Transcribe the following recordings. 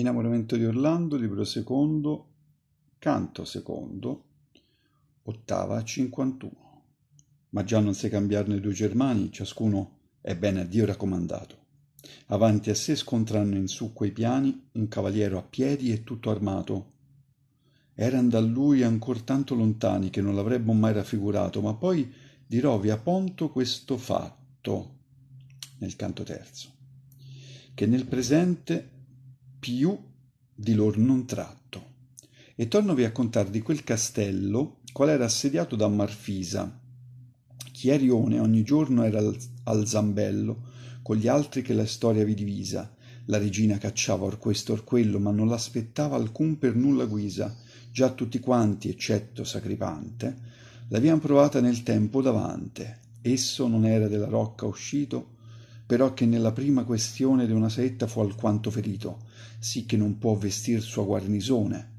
Innamoramento di Orlando, libro secondo, canto secondo, ottava 51. Ma già non se cambiarono i due germani, ciascuno è bene a Dio raccomandato. Avanti a sé scontrano in su quei piani un cavaliero a piedi e tutto armato. Eran da lui ancor tanto lontani che non l'avremmo mai raffigurato, ma poi dirò a ponto questo fatto nel canto terzo, che nel presente più di lor non tratto. E tornovi a contar di quel castello, qual era assediato da Marfisa. Chiarione ogni giorno era al, al zambello, con gli altri che la storia vi divisa. La regina cacciava or questo or quello, ma non l'aspettava alcun per nulla guisa. Già tutti quanti, eccetto Sacripante, l'avian provata nel tempo davante. Esso non era della rocca uscito, però che nella prima questione di una saetta fu alquanto ferito, sì che non può vestir sua guarnisone.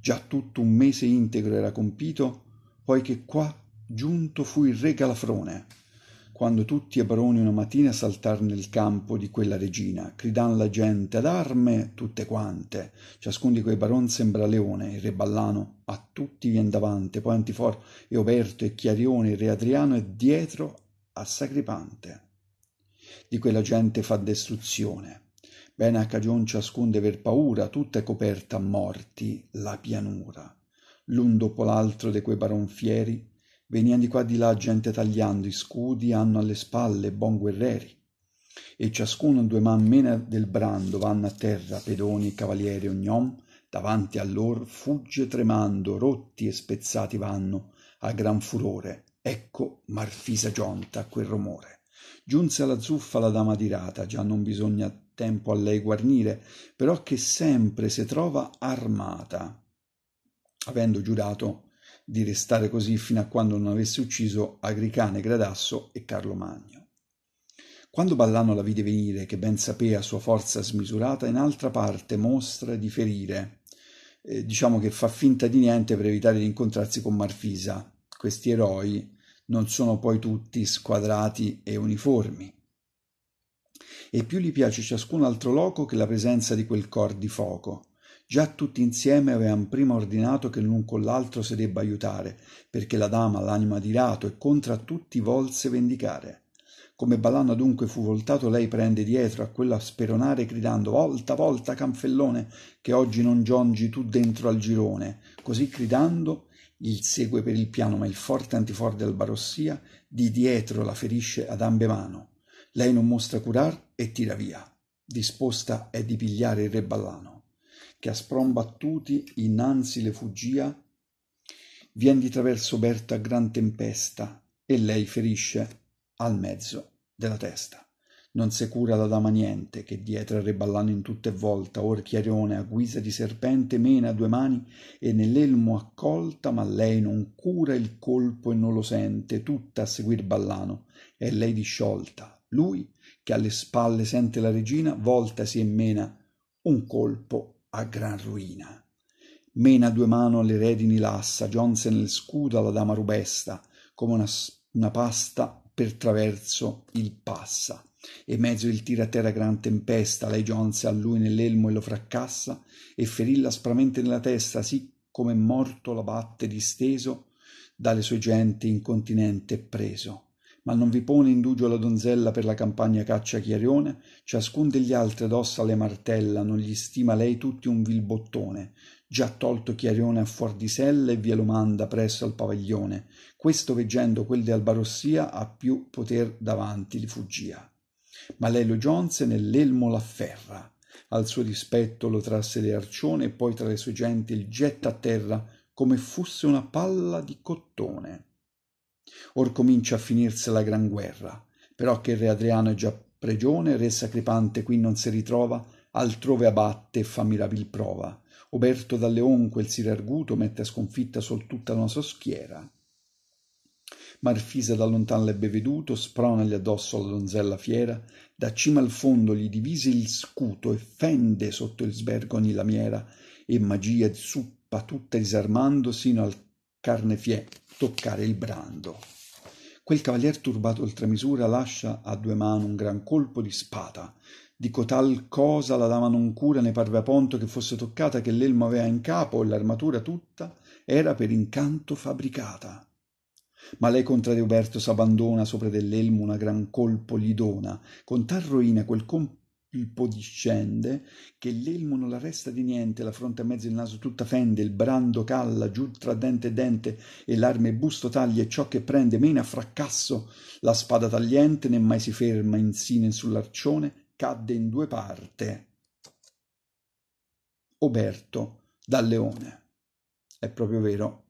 Già tutto un mese integro era compito, poi che qua giunto fu il re Galafrone, quando tutti e baroni una mattina saltar nel campo di quella regina, gridan la gente ad arme tutte quante, ciascun di quei baron sembra leone, il re Ballano a tutti vien davanti, poi Antifor e Oberto e Chiarione, il re Adriano e dietro a Sacripante di quella gente fa destruzione. Ben a cagion ciascun d'aver paura, tutta è coperta a morti la pianura. L'un dopo l'altro de quei baronfieri, venian di qua di là gente tagliando, i scudi hanno alle spalle buon guerrieri. E ciascuno due man mena del brando vanno a terra, pedoni e cavalieri ognom, davanti a lor fugge tremando, rotti e spezzati vanno, a gran furore, ecco Marfisa gionta a quel rumore. Giunse alla zuffa la dama tirata, già non bisogna tempo a lei guarnire, però che sempre si trova armata, avendo giurato di restare così fino a quando non avesse ucciso Agricane, Gradasso e Carlo Magno. Quando Ballano la vide venire, che ben sapea sua forza smisurata, in altra parte mostra di ferire, eh, diciamo che fa finta di niente per evitare di incontrarsi con Marfisa. Questi eroi non sono poi tutti squadrati e uniformi. E più gli piace ciascun altro loco che la presenza di quel cor di fuoco. Già tutti insieme avevano prima ordinato che l'un con l'altro si debba aiutare, perché la dama, l'anima di Rato, e contra tutti volse vendicare. Come Balano dunque fu voltato, lei prende dietro a quello a speronare gridando Volta, volta, canfellone, che oggi non giungi tu dentro al girone. Così gridando il segue per il piano, ma il forte antifor del Barossia di dietro la ferisce ad ambe mano. Lei non mostra curar e tira via. Disposta è di pigliare il re Ballano, che a spron battuti innanzi le fuggia. Vien di traverso Berta gran tempesta e lei ferisce al mezzo della testa non se cura la dama niente che dietro al reballano in tutte volta or chiarione a guisa di serpente mena due mani e nell'elmo accolta ma lei non cura il colpo e non lo sente tutta a seguir ballano e lei disciolta lui che alle spalle sente la regina voltasi e mena un colpo a gran ruina mena due mano alle redini lassa giunse nel scudo alla dama rubesta come una, una pasta per traverso il passa e mezzo il tira a terra gran tempesta lei giunse a lui nell'elmo e lo fracassa, e ferilla aspramente nella testa sì come morto la batte disteso dalle sue genti incontinente preso ma non vi pone indugio la donzella per la campagna caccia chiarione ciascun degli altri adossa le martella non gli stima lei tutti un vil bottone già tolto Chiarione a fuor di sella e via lo manda presso al paviglione. Questo veggendo quel di Albarossia a più poter davanti li fuggia. Ma lei lo giunse nell'elmo l'afferra. Al suo dispetto lo trasse di arcione e poi tra le sue genti il getta a terra come fosse una palla di cottone. Or comincia a finirsi la gran guerra, però che il re Adriano è già pregione, re sacripante qui non si ritrova, altrove abatte e fa mirabil prova Oberto da Leon quel sire arguto mette a sconfitta sol tutta la sua schiera. Marfisa da lontan l'ebbe veduto, spronagli addosso la donzella fiera, da cima al fondo gli divise il scuto e fende sotto il sbergo ogni lamiera, e magia e zuppa tutta disarmando sino al carnefiè toccare il brando. Quel cavalier turbato oltre misura lascia a due mani un gran colpo di spada, di cotal cosa la dama non cura ne parve a Ponto che fosse toccata che l'elmo avea in capo e l'armatura tutta era per incanto fabricata. Ma lei contra Deuberto s'abbandona, sopra dell'elmo una gran colpo gli dona, con tal roina quel colpo discende, che l'elmo non la resta di niente, la fronte a mezzo il naso tutta fende, il brando calla, giù tra dente e dente, e l'arme busto taglia, e ciò che prende mena a fracasso, la spada tagliente, né mai si ferma, insine sull'arcione, cadde in due parti. Oberto dal leone. È proprio vero.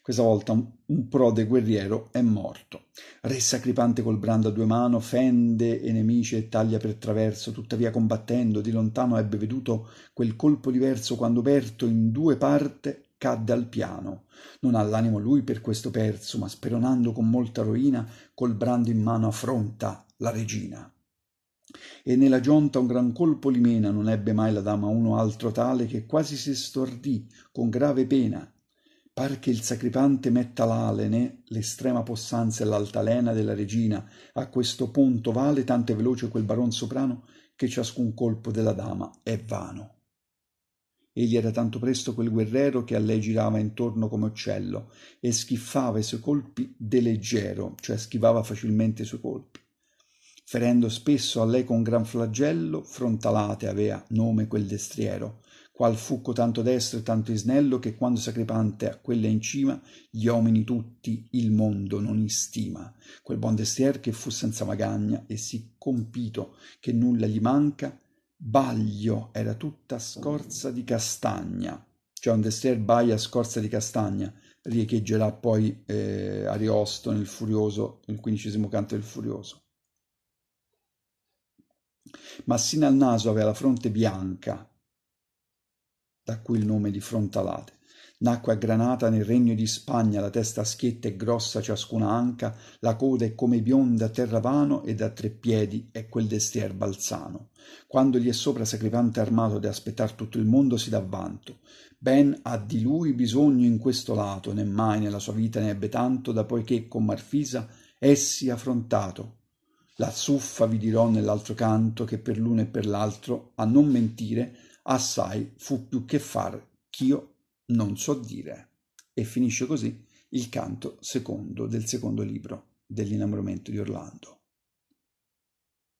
Questa volta un prode guerriero è morto. Re sacripante col brando a due mani fende e nemici e taglia per traverso, tuttavia combattendo di lontano ebbe veduto quel colpo diverso quando Berto in due parti cadde al piano. Non ha l'animo lui per questo perso, ma speronando con molta roina, col brando in mano affronta la regina. E nella giunta un gran colpo li mena, non ebbe mai la dama uno altro tale che quasi si stordì con grave pena. Par che il sacripante metta l'alene, l'estrema possanza e l'altalena della regina, a questo punto vale tanto è veloce quel baron soprano che ciascun colpo della dama è vano. Egli era tanto presto quel guerrero che a lei girava intorno come uccello e schiffava i suoi colpi de leggero, cioè schivava facilmente i suoi colpi ferendo spesso a lei con gran flagello, frontalate avea nome quel destriero, qual fu tanto destro e tanto isnello che quando sacripante a quella in cima gli uomini tutti il mondo non istima quel buon destier che fu senza magagna e si compito che nulla gli manca baglio era tutta scorza di castagna cioè un destier baia scorza di castagna riecheggerà poi eh, Ariosto nel Furioso, nel quindicesimo canto del Furioso ma sino al naso aveva la fronte bianca, da cui il nome di frontalate. Nacque a Granata nel regno di Spagna, la testa schietta e grossa ciascuna anca, la coda è come bionda terravano e da tre piedi è quel destier balzano. Quando gli è sopra sacripante armato di aspettar tutto il mondo si dà vanto. Ben ha di lui bisogno in questo lato, né mai nella sua vita ne ebbe tanto, da poiché con Marfisa essi affrontato la zuffa vi dirò nell'altro canto che per l'uno e per l'altro, a non mentire, assai fu più che far ch'io non so dire. E finisce così il canto secondo del secondo libro dell'innamoramento di Orlando.